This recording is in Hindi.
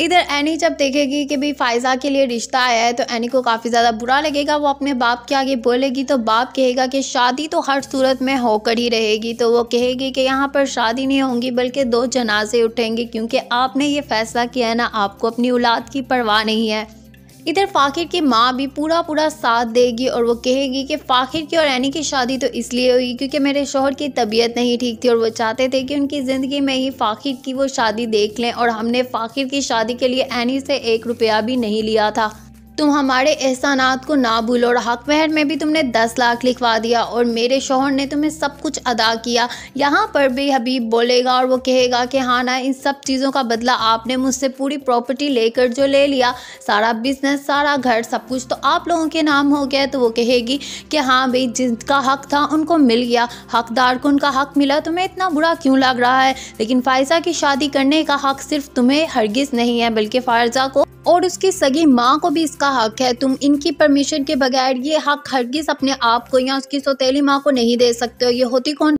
इधर एनी जब देखेगी कि भाई फ़ायज़ा के लिए रिश्ता आया है तो एनी को काफ़ी ज़्यादा बुरा लगेगा वो अपने बाप के आगे बोलेगी तो बाप कहेगा कि शादी तो हर सूरत में होकर ही रहेगी तो वो कहेगी कि यहाँ पर शादी नहीं होंगी बल्कि दो जनाजे उठेंगे क्योंकि आपने ये फ़ैसला किया है ना आपको अपनी औलाद की परवाह नहीं है इधर फ़ाख़िर की माँ भी पूरा पूरा साथ देगी और वो कहेगी कि फ़ाखिर की और एनी की शादी तो इसलिए हुई क्योंकि मेरे शोहर की तबीयत नहीं ठीक थी और वो चाहते थे कि उनकी ज़िंदगी में ही फ़ाखिर की वो शादी देख लें और हमने फ़ाखिर की शादी के लिए एनी से एक रुपया भी नहीं लिया था तुम हमारे एहसानात को ना भूलो हक महर में भी तुमने दस लाख लिखवा दिया और मेरे शोहर ने तुम्हें सब कुछ अदा किया यहाँ पर भी हबीब बोलेगा और वो कहेगा कि हाँ ना इन सब चीज़ों का बदला आपने मुझसे पूरी प्रॉपर्टी लेकर जो ले लिया सारा बिजनेस सारा घर सब कुछ तो आप लोगों के नाम हो गया तो वो कहेगी कि हाँ भाई जिनका हक था उनको मिल गया हकदार को उनका हक मिला तुम्हें इतना बुरा क्यों लग रहा है लेकिन फ़ायज़ा की शादी करने का हक सिर्फ तुम्हें हरगिज़ नहीं है बल्कि फ़ायज़ा को और उसकी सगी माँ को भी इसका हक है तुम इनकी परमिशन के बगैर ये हक हरगिज़ अपने आप को या उसकी सौतीली माँ को नहीं दे सकते हो ये होती कौन